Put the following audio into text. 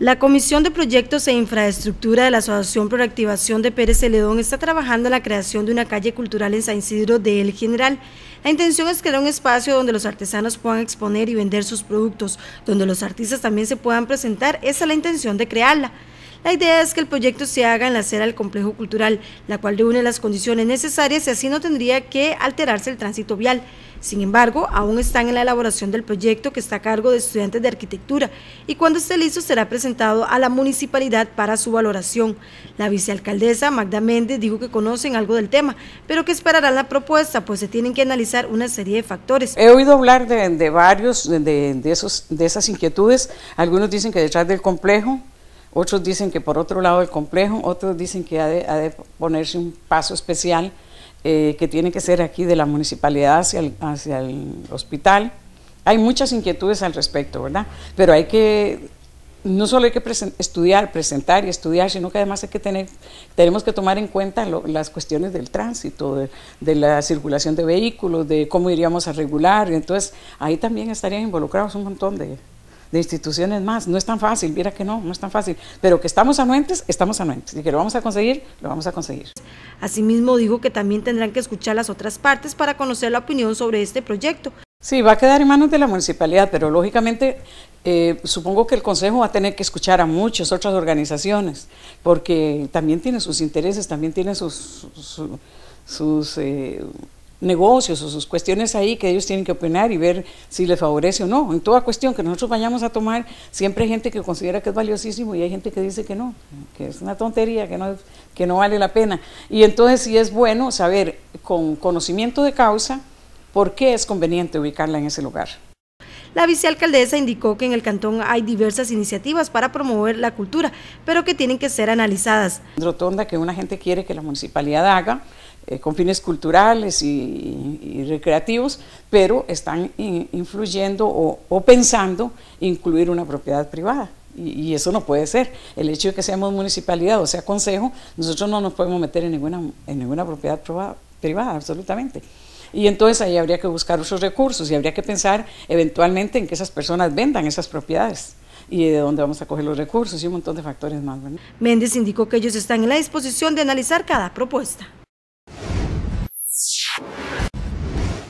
La Comisión de Proyectos e Infraestructura de la Asociación Proactivación de Pérez Celedón está trabajando en la creación de una calle cultural en San Isidro de El General. La intención es crear un espacio donde los artesanos puedan exponer y vender sus productos, donde los artistas también se puedan presentar. Esa es la intención de crearla. La idea es que el proyecto se haga en la acera del complejo cultural, la cual reúne las condiciones necesarias y así no tendría que alterarse el tránsito vial. Sin embargo, aún están en la elaboración del proyecto que está a cargo de estudiantes de arquitectura y cuando esté listo será presentado a la municipalidad para su valoración. La vicealcaldesa Magda Méndez dijo que conocen algo del tema, pero que esperarán la propuesta, pues se tienen que analizar una serie de factores. He oído hablar de, varios de esas inquietudes. Algunos dicen que detrás del complejo otros dicen que por otro lado el complejo, otros dicen que ha de, ponerse un paso especial eh, que tiene que ser aquí de la municipalidad hacia el, hacia el hospital. Hay muchas inquietudes al respecto, ¿verdad? Pero hay que no solo hay que estudiar, presentar y estudiar, sino que además hay que tener, tenemos que tomar en cuenta las cuestiones del tránsito, de, de, la circulación de vehículos, de cómo iríamos a regular. Entonces, ahí también estarían involucrados un montón de, de instituciones más. No es tan fácil, mira que no, no es tan fácil. Pero que estamos anuentes, estamos anuentes. Y que lo vamos a conseguir, lo vamos a conseguir. Asimismo, digo que también tendrán que escuchar las otras partes para conocer la opinión sobre este proyecto. Sí, va a quedar en manos de la municipalidad, pero lógicamente eh, supongo que el Consejo va a tener que escuchar a muchas otras organizaciones, porque también tiene sus intereses, también tiene sus, sus, eh, negocios o sus cuestiones ahí que ellos tienen que opinar y ver si les favorece o no. En toda cuestión que nosotros vayamos a tomar, siempre hay gente que considera que es valiosísimo y hay gente que dice que no, que es una tontería, que no, que no vale la pena. Y entonces sí es bueno saber con conocimiento de causa por qué es conveniente ubicarla en ese lugar. La vicealcaldesa indicó que en el cantón hay diversas iniciativas para promover la cultura, pero que tienen que ser analizadas. Rotonda que una gente quiere que la municipalidad haga eh, con fines culturales y, recreativos, pero están influyendo o, pensando incluir una propiedad privada. Y, eso no puede ser. El hecho de que seamos municipalidad o sea consejo, nosotros no nos podemos meter en ninguna, en ninguna propiedad privada, absolutamente. Y entonces ahí habría que buscar esos recursos y habría que pensar eventualmente en que esas personas vendan esas propiedades y de dónde vamos a coger los recursos y un montón de factores más. Méndez indicó que ellos están en la disposición de analizar cada propuesta.